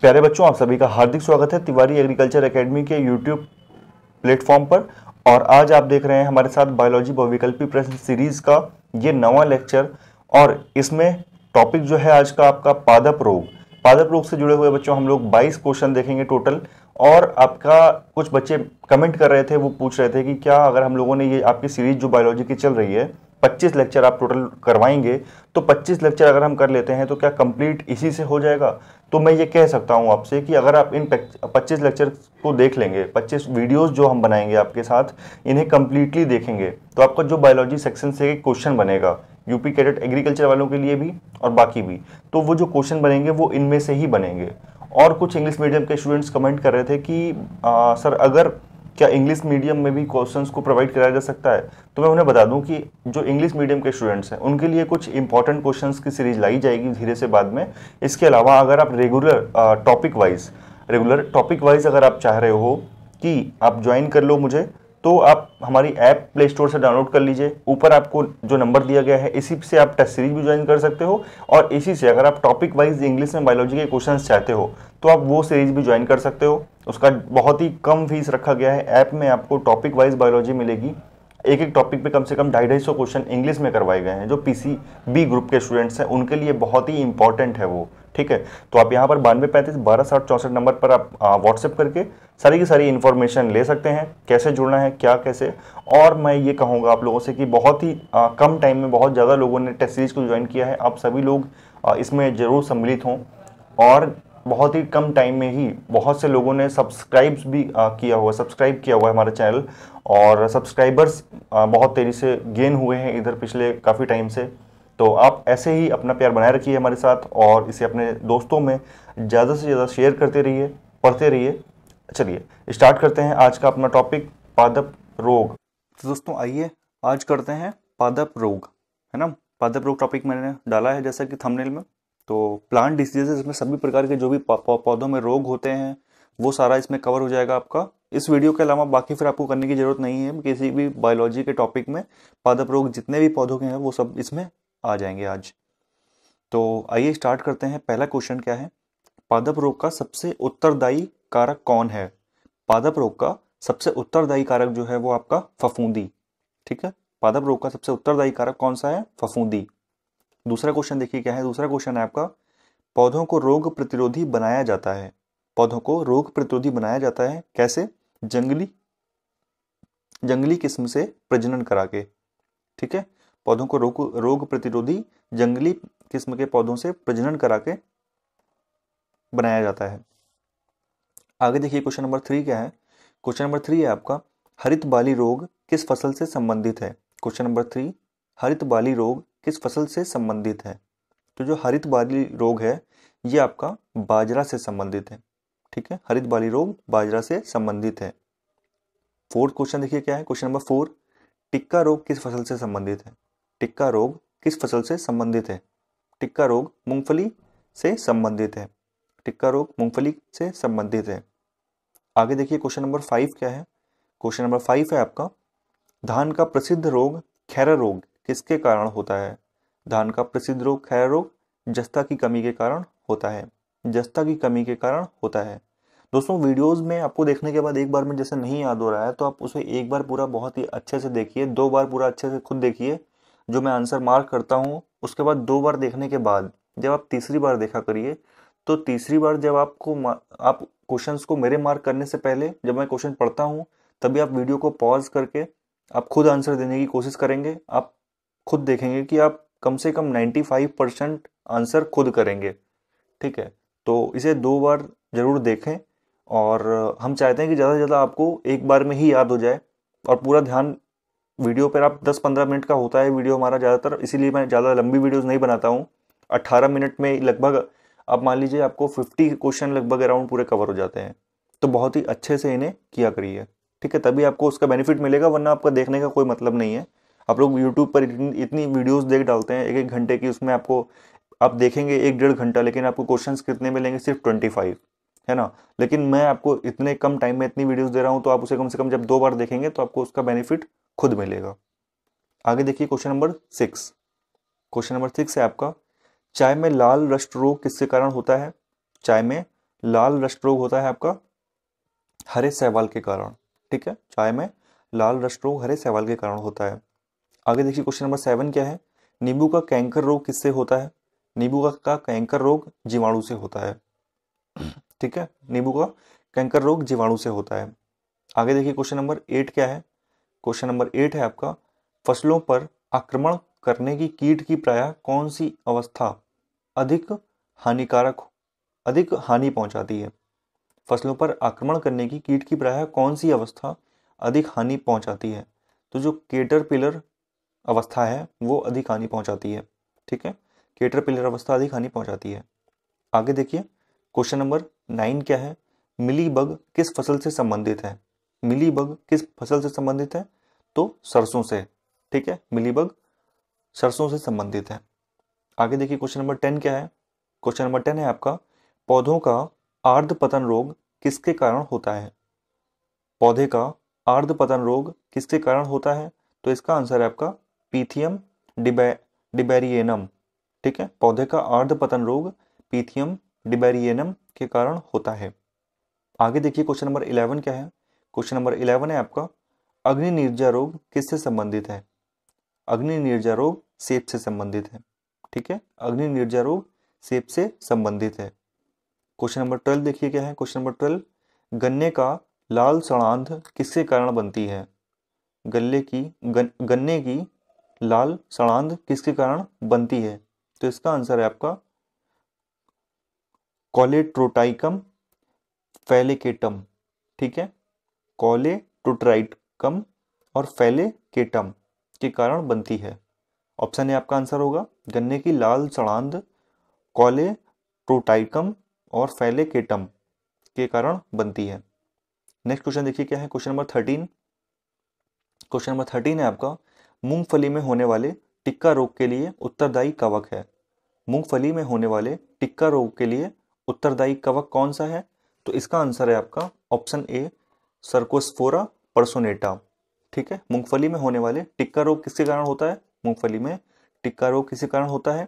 प्यारे बच्चों आप सभी का हार्दिक स्वागत है तिवारी एग्रीकल्चर एकेडमी के यूट्यूब प्लेटफॉर्म पर और आज आप देख रहे हैं हमारे साथ बायोलॉजी बहुविकल्पी प्रश्न सीरीज का ये नवा लेक्चर और इसमें टॉपिक जो है आज का आपका पादप रोग पादप रोग से जुड़े हुए बच्चों हम लोग 22 क्वेश्चन देखेंगे टोटल और आपका कुछ बच्चे कमेंट कर रहे थे वो पूछ रहे थे कि क्या अगर हम लोगों ने ये आपकी सीरीज जो बायोलॉजी की चल रही है 25 लेक्चर आप टोटल करवाएंगे तो 25 लेक्चर अगर हम कर लेते हैं तो क्या कंप्लीट इसी से हो जाएगा तो मैं ये कह सकता हूँ आपसे कि अगर आप इन 25 लेक्चर को देख लेंगे 25 वीडियोस जो हम बनाएंगे आपके साथ इन्हें कम्प्लीटली देखेंगे तो आपका जो बायोलॉजी सेक्शन से क्वेश्चन बनेगा यूपी कैडेट एग्रीकल्चर वालों के लिए भी और बाकी भी तो वो जो क्वेश्चन बनेंगे वो इनमें से ही बनेंगे और कुछ इंग्लिश मीडियम के स्टूडेंट्स कमेंट कर रहे थे कि आ, सर अगर क्या इंग्लिश मीडियम में भी क्वेश्चंस को प्रोवाइड कराया जा सकता है तो मैं उन्हें बता दूं कि जो इंग्लिश मीडियम के स्टूडेंट्स हैं उनके लिए कुछ इंपॉर्टेंट क्वेश्चंस की सीरीज लाई जाएगी धीरे से बाद में इसके अलावा अगर आप regular topic wise regular topic wise अगर आप चाह रहे हो कि आप ज्वाइन कर लो मुझे तो आप हमारी ऐप प्ले स्टोर से डाउनलोड कर लीजिए ऊपर आपको जो नंबर दिया गया है इसी से आप टेस्ट सीरीज भी ज्वाइन कर सकते हो और इसी से अगर आप टॉपिक वाइज इंग्लिश में बायोलॉजी के क्वेश्चन चाहते हो तो आप वो सीरीज भी ज्वाइन कर सकते हो उसका बहुत ही कम फीस रखा गया है ऐप में आपको टॉपिक वाइज बायोलॉजी मिलेगी एक एक टॉपिक पे कम से कम ढाई ढाई सौ क्वेश्चन इंग्लिश में करवाए गए हैं जो पीसीबी ग्रुप के स्टूडेंट्स हैं उनके लिए बहुत ही इंपॉर्टेंट है वो ठीक है तो आप यहाँ पर बानवे पैंतीस बारह साठ चौंसठ नंबर पर आप व्हाट्सएप करके सारी की सारी इन्फॉर्मेशन ले सकते हैं कैसे जुड़ना है क्या कैसे और मैं ये कहूँगा आप लोगों से कि बहुत ही आ, कम टाइम में बहुत ज़्यादा लोगों ने टेस्ट सीरीज़ को ज्वाइन किया है आप सभी लोग आ, इसमें ज़रूर सम्मिलित हों और बहुत ही कम टाइम में ही बहुत से लोगों ने सब्सक्राइब्स भी आ, किया हुआ सब्सक्राइब किया हुआ है हमारा चैनल और सब्सक्राइबर्स बहुत तेज़ी से गेन हुए हैं इधर पिछले काफ़ी टाइम से तो आप ऐसे ही अपना प्यार बनाए रखिए हमारे साथ और इसे अपने दोस्तों में ज़्यादा से ज़्यादा शेयर करते रहिए पढ़ते रहिए चलिए स्टार्ट करते हैं आज का अपना टॉपिक पादप रोग तो दोस्तों आइए आज करते हैं पादप रोग है ना पादप रोग टॉपिक मैंने डाला है जैसा कि थंबनेल में तो प्लांट डिसीजेज इसमें सभी प्रकार के जो भी पौधों में रोग होते हैं वो सारा इसमें कवर हो जाएगा आपका इस वीडियो के अलावा बाकी फिर आपको करने की ज़रूरत नहीं है किसी भी बायोलॉजी के टॉपिक में पादप रोग जितने भी पौधों के हैं वो सब इसमें आ जाएंगे आज तो आइए स्टार्ट करते हैं पहला क्वेश्चन क्या है पादप रोग का सबसे उत्तरदायी कारक कौन है पादप रोग का सबसे उत्तरदायी कारक जो है वो आपका फफूंदी ठीक है पादप रोग का सबसे उत्तरदायी कारक कौन सा है फफूंदी दूसरा क्वेश्चन देखिए क्या है दूसरा क्वेश्चन है आपका पौधों को रोग प्रतिरोधी बनाया जाता है पौधों को रोग प्रतिरोधी बनाया जाता है कैसे जंगली जंगली किस्म से प्रजनन करा के ठीक है पौधों को रोग रोग प्रतिरोधी जंगली किस्म के पौधों से प्रजनन करा के बनाया जाता है आगे देखिए क्वेश्चन नंबर थ्री क्या है क्वेश्चन नंबर थ्री है आपका हरित बाली रोग किस फसल से संबंधित है क्वेश्चन नंबर थ्री हरित बाली रोग किस फसल से संबंधित है तो जो हरित बाली रोग है ये आपका बाजरा से संबंधित है ठीक है हरित बाली रोग बाजरा से संबंधित है फोर्थ क्वेश्चन देखिए क्या है क्वेश्चन नंबर फोर टिक्का रोग किस फसल से संबंधित है टिक्का रोग किस फसल से संबंधित है टिक्का रोग मूंगफली से संबंधित है टिक्का रोग मूंगफली से संबंधित है आगे देखिए क्वेश्चन नंबर फाइव क्या है क्वेश्चन नंबर फाइव है आपका धान का प्रसिद्ध रोग खैरा रोग किसके कारण होता है धान का प्रसिद्ध रोग खैरा रोग जस्ता की कमी के कारण होता है जस्ता की कमी के कारण होता है दोस्तों वीडियोस में आपको देखने के बाद एक बार में जैसे नहीं याद हो रहा है तो आप उसे एक बार पूरा बहुत ही अच्छे से देखिए दो बार पूरा अच्छे से खुद देखिए जो मैं आंसर मार्क करता हूँ उसके बाद दो बार देखने के बाद जब आप तीसरी बार देखा करिए तो तीसरी बार जब आपको आप क्वेश्चन को मेरे मार्क करने से पहले जब मैं क्वेश्चन पढ़ता हूँ तभी आप वीडियो को पॉज करके आप खुद आंसर देने की कोशिश करेंगे आप खुद देखेंगे कि आप कम से कम 95 परसेंट आंसर खुद करेंगे ठीक है तो इसे दो बार ज़रूर देखें और हम चाहते हैं कि ज़्यादा से ज़्यादा आपको एक बार में ही याद हो जाए और पूरा ध्यान वीडियो पर आप 10-15 मिनट का होता है वीडियो हमारा ज़्यादातर इसीलिए मैं ज़्यादा लंबी वीडियोस नहीं बनाता हूँ 18 मिनट में लगभग आप मान लीजिए आपको 50 क्वेश्चन लगभग अराउंड पूरे कवर हो जाते हैं तो बहुत ही अच्छे से इन्हें किया करिए ठीक है तभी आपको उसका बेनिफिट मिलेगा वरना आपका देखने का कोई मतलब नहीं है आप लोग यूट्यूब पर इतनी वीडियोज़ देख डालते हैं एक एक घंटे की उसमें आपको आप देखेंगे एक डेढ़ घंटा लेकिन आपको क्वेश्चन कितने मिलेंगे सिर्फ ट्वेंटी फाइव है ना लेकिन मैं आपको इतने कम टाइम में इतनी वीडियोस दे रहा हूँ तो आप उसे कम से कम जब दो बार देखेंगे तो आपको उसका बेनिफिट खुद मिलेगा आगे देखिए question number six question number six है आपका चाय में लाल रष्ट रोग किसके कारण होता है चाय में लाल रष्ट रोग होता है आपका हरे सहवाल के कारण ठीक है चाय में लाल रष्ट रोग हरे सहवाल के कारण होता है आगे देखिए क्वेश्चन नंबर सेवन क्या है नींबू का कैंकर रोग किससे होता है नींबू का, का कैंकर रोग जीवाणु से होता है ठीक है नींबू का कैंकर रोग जीवाणु से होता है आगे देखिए क्वेश्चन नंबर एट क्या है क्वेश्चन नंबर एट है आपका फसलों पर आक्रमण करने की कीट की प्रायः कौन सी अवस्था अधिक हानिकारक अधिक हानि पहुंचाती है फसलों पर आक्रमण करने की कीट की प्रायः कौन सी अवस्था अधिक हानि पहुंचाती है तो जो केटर पिलर अवस्था है वो अधिक हानि पहुंचाती है ठीक है केटर पिलर अवस्था अधिक हानि पहुंचाती है आगे देखिए क्वेश्चन नंबर नाइन क्या है मिली बग किस फसल से संबंधित है मिली बग किस फसल से संबंधित है तो सरसों से ठीक है मिली बग सरसों से संबंधित है आगे देखिए क्वेश्चन नंबर टेन क्या है क्वेश्चन नंबर टेन है आपका पौधों का आर्द पतन रोग किसके कारण होता है पौधे का आर्द पतन रोग किसके कारण होता है तो इसका आंसर है आपका पीथियम डिबे डिबेरियनम ठीक है पौधे का आर्ध पतन रोग पीथियम डिबेरियनम के कारण होता है आगे देखिए क्वेश्चन नंबर इलेवन क्या है क्वेश्चन नंबर इलेवन है आपका अग्नि निर्जा रोग किससे संबंधित है अग्नि निर्जा रोग सेप से संबंधित है ठीक है अग्नि निर्जा रोग सेप से संबंधित है क्वेश्चन नंबर ट्वेल्व देखिए क्या है क्वेश्चन नंबर ट्वेल्व गन्ने का लाल सड़ांध किसके कारण बनती है गले की गन, गन्ने की लाल सड़ांध किसके कारण बनती है तो इसका आंसर है आपका कॉलेट्रोटाइकम फेलिकेटम ठीक है कॉले टोट्राइटकम और फैले केटम के कारण बनती है ऑप्शन ए आपका आंसर होगा गन्ने की लाल सड़ांद कॉले टोटाइकम और फैले केटम के कारण बनती है नेक्स्ट क्वेश्चन देखिए क्या है question number thirteen question number thirteen है आपका मूंगफली में होने वाले टिक्का रोग के लिए उत्तरदायी कवक है मूंगफली में होने वाले टिक्का रोग के लिए उत्तरदायी कवक कौन सा है तो इसका आंसर है आपका ऑप्शन ए सर्कोस्फोरा परसोनेटा ठीक है मूंगफली में होने वाले टिक्का रोग किसके कारण होता है मूंगफली में टिक्का रोग किसके कारण होता है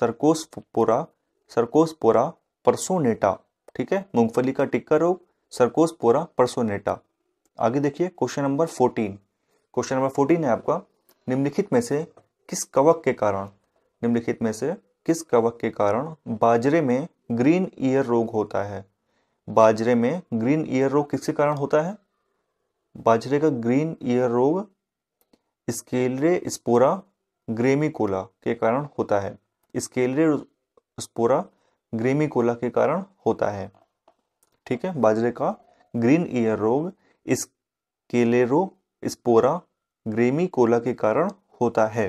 सर्कोस्पोरा सर्कोस्पोरा परसोनेटा ठीक है मूंगफली का टिक्का रोग सर्कोस्पोरा परसोनेटा आगे देखिए question number fourteen question number fourteen है आपका निम्नलिखित में से किस कवक के कारण निम्नलिखित में से किस कवक के कारण बाजरे में ग्रीन ईयर रोग होता है बाजरे में ग्रीन ईयर रोग किसके कारण होता है बाजरे का ग्रीन ईयर रोग स्केलरे स्पोरा ग्रेमिकोला के कारण होता है स्केलरे स्पोरा ग्रेमिकोला के कारण होता है ठीक है बाजरे का ग्रीन ईयर रोग स्केलेरो स्पोरा ग्रेमिकोला के कारण होता है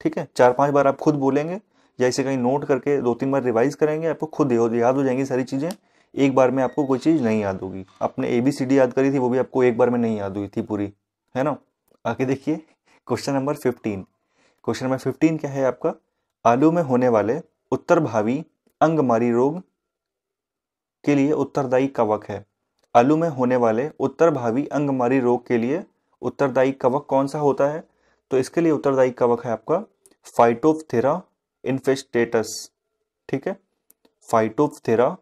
ठीक है चार पांच बार आप खुद बोलेंगे या इसे कहीं नोट करके दो तीन बार रिवाइज करेंगे आपको खुद याद हो जाएंगी सारी चीज़ें एक बार में आपको कोई चीज़ नहीं याद होगी आपने ए बी सी डी याद करी थी वो भी आपको एक बार में नहीं याद हुई थी पूरी है ना आगे देखिए question number fifteen question number fifteen क्या है आपका आलू में होने वाले उत्तर भावी अंगमारी रोग के लिए उत्तरदायी कवक है आलू में होने वाले उत्तर भावी अंगमारी रोग के लिए उत्तरदायी कवक कौन सा होता है तो इसके लिए उत्तरदायी कवक है आपका फाइटोपथेरा इन्फेस्टेटस ठीक है फाइटोपथेरा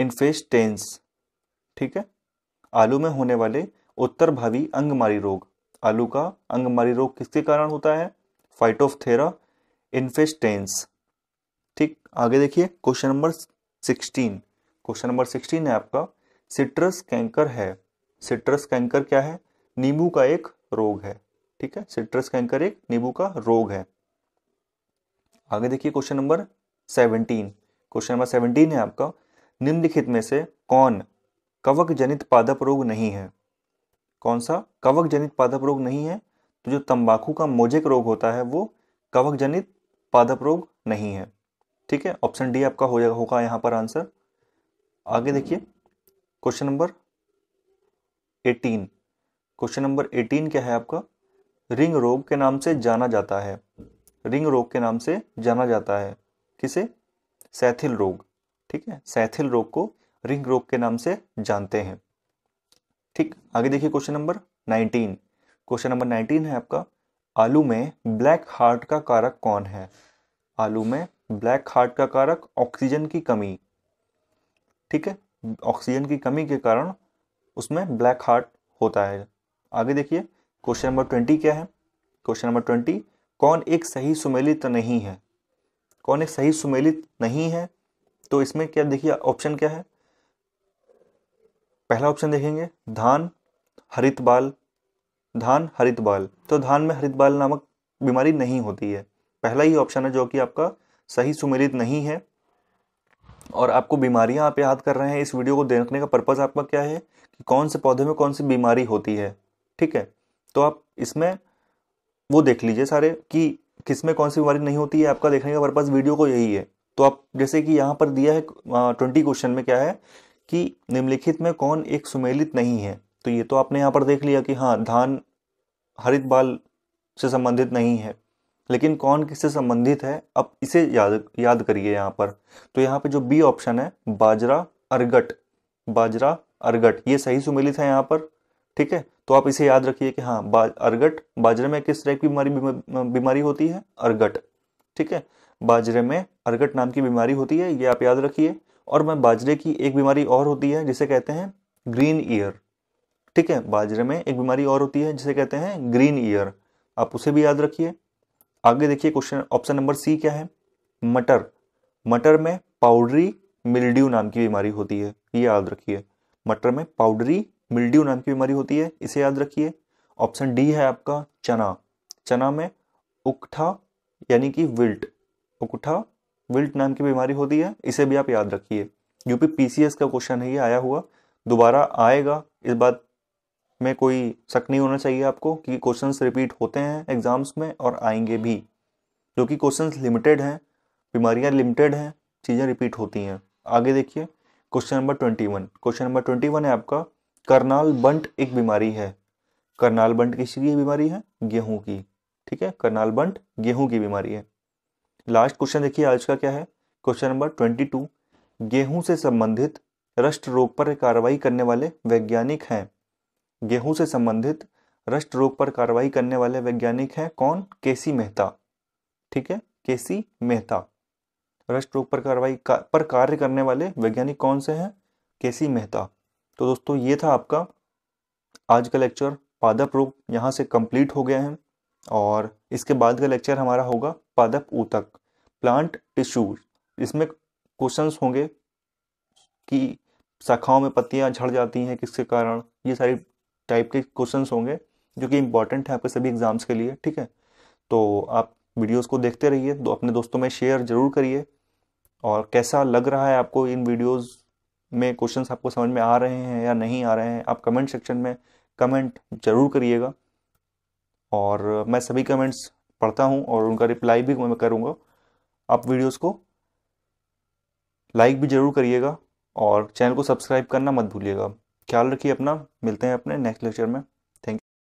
इन्फेस्टेंस ठीक है आलू में होने वाले उत्तर भावी अंगमारी रोग आलू का अंगमारी रोग किसके कारण होता है फाइटोफथेरा इन्फेस्टेंस ठीक आगे देखिए question number sixteen question number sixteen है आपका सिट्रस कैंकर है सिट्रस कैंकर क्या है नींबू का एक रोग है ठीक है सिट्रस कैंकर एक नींबू का रोग है आगे देखिए question number seventeen question number seventeen है आपका निम्नलिखित में से कौन कवक जनित पादप रोग नहीं है कौन सा कवक जनित पादप रोग नहीं है तो जो तंबाकू का मोजेक रोग होता है वो कवक जनित पादप रोग नहीं है ठीक है ऑप्शन डी आपका हो जाएगा होगा यहां पर आंसर आगे देखिए question number eighteen question number eighteen क्या है आपका रिंग रोग के नाम से जाना जाता है रिंग रोग के नाम से जाना जाता है किसे सैथिल रोग ठीक है सैथिल रोग को रिंग रोग के नाम से जानते हैं ठीक आगे देखिए question number nineteen question number nineteen है आपका आलू में ब्लैक हार्ट का कारक कौन है आलू में ब्लैक हार्ट का कारक ऑक्सीजन की कमी ठीक है ऑक्सीजन की कमी के कारण उसमें ब्लैक हार्ट होता है आगे देखिए क्वेश्चन नंबर ट्वेंटी क्या है क्वेश्चन नंबर ट्वेंटी कौन एक सही सुमेलित नहीं है कौन एक सही सुमेलित नहीं है तो इसमें क्या देखिए ऑप्शन क्या है पहला ऑप्शन देखेंगे धान हरित बाल धान हरित बाल तो धान में हरित बाल नामक बीमारी नहीं होती है पहला ही ऑप्शन है जो कि आपका सही सुमेलित नहीं है और आपको बीमारियां आप याद कर रहे हैं इस वीडियो को देखने का पर्पज़ आपका क्या है कि कौन से पौधे में कौन सी बीमारी होती है ठीक है तो आप इसमें वो देख लीजिए सारे कि किस में कौन सी बीमारी नहीं होती है आपका देखने का पर्पज़ वीडियो को यही है तो आप जैसे कि यहाँ पर दिया है ट्वेंटी क्वेश्चन में क्या है कि निम्नलिखित में कौन एक सुमेलित नहीं है तो ये तो आपने यहाँ पर देख लिया कि हाँ धान हरित बाल से संबंधित नहीं है लेकिन कौन किससे संबंधित है अब इसे याद याद करिए यहाँ पर तो यहाँ पे जो बी ऑप्शन है बाजरा अरगट बाजरा अरगट ये सही सुमेलित है यहाँ पर ठीक है तो आप इसे याद रखिए कि हाँ बा, अरगट बाजरे में किस तरह की बीमारी बीमारी होती है अरगट ठीक है बाजरे में अर्गट नाम की बीमारी होती है ये आप याद रखिए और मैं बाजरे की एक बीमारी और होती है जिसे कहते हैं ग्रीन ईयर ठीक है बाजरे में एक बीमारी और होती है जिसे कहते हैं ग्रीन ईयर आप उसे भी याद रखिए आगे देखिए क्वेश्चन ऑप्शन नंबर सी क्या है मटर मटर में पाउडरी मिल्ड्यू नाम की बीमारी होती है ये याद रखिए मटर में पाउडरी मिल्ड्यू नाम की बीमारी होती है इसे याद रखिए ऑप्शन डी है आपका चना चना में उकठा यानी कि विल्ट पुकुठा विल्ट नाम की बीमारी होती है इसे भी आप याद रखिए यूपी पीसीएस का क्वेश्चन है ये आया हुआ दोबारा आएगा इस बात में कोई शक नहीं होना चाहिए आपको कि क्वेश्चंस रिपीट होते हैं एग्जाम्स में और आएंगे भी क्योंकि क्वेश्चंस लिमिटेड हैं बीमारियां लिमिटेड हैं चीज़ें रिपीट होती हैं आगे देखिए question number twenty one question number twenty one है आपका करनाल बंट एक बीमारी है करनाल बंट किसकी बीमारी है गेहूं की ठीक है करनाल बंट गेहूं की बीमारी है लास्ट क्वेश्चन देखिए आज का क्या है क्वेश्चन नंबर ट्वेंटी टू गेहूं से संबंधित रष्ट रोग पर कार्रवाई करने वाले वैज्ञानिक हैं गेहूं से संबंधित रष्ट रोग पर कार्रवाई करने वाले वैज्ञानिक हैं कौन केसी मेहता ठीक है केसी मेहता रष्ट रोग पर कार्रवाई का, पर कार्य करने वाले वैज्ञानिक कौन से हैं केसी मेहता तो दोस्तों ये था आपका आज का लेक्चर पादप रोग यहाँ से कंप्लीट हो गया है और इसके बाद का लेक्चर हमारा होगा पादप ऊतक प्लांट टिश्यूज इसमें क्वेश्चन होंगे कि शाखाओं में पत्तियां झड़ जाती हैं किसके कारण ये सारी टाइप के क्वेश्चन होंगे जो कि इंपॉर्टेंट है आपके सभी एग्जाम्स के लिए ठीक है तो आप वीडियोस को देखते रहिए दो अपने दोस्तों में शेयर जरूर करिए और कैसा लग रहा है आपको इन वीडियोस में क्वेश्चंस आपको समझ में आ रहे हैं या नहीं आ रहे हैं आप कमेंट सेक्शन में कमेंट जरूर करिएगा और मैं सभी कमेंट्स पढ़ता हूँ और उनका रिप्लाई भी मैं करूँगा आप वीडियोस को लाइक भी ज़रूर करिएगा और चैनल को सब्सक्राइब करना मत भूलिएगा ख्याल रखिए अपना मिलते हैं अपने नेक्स्ट लेक्चर में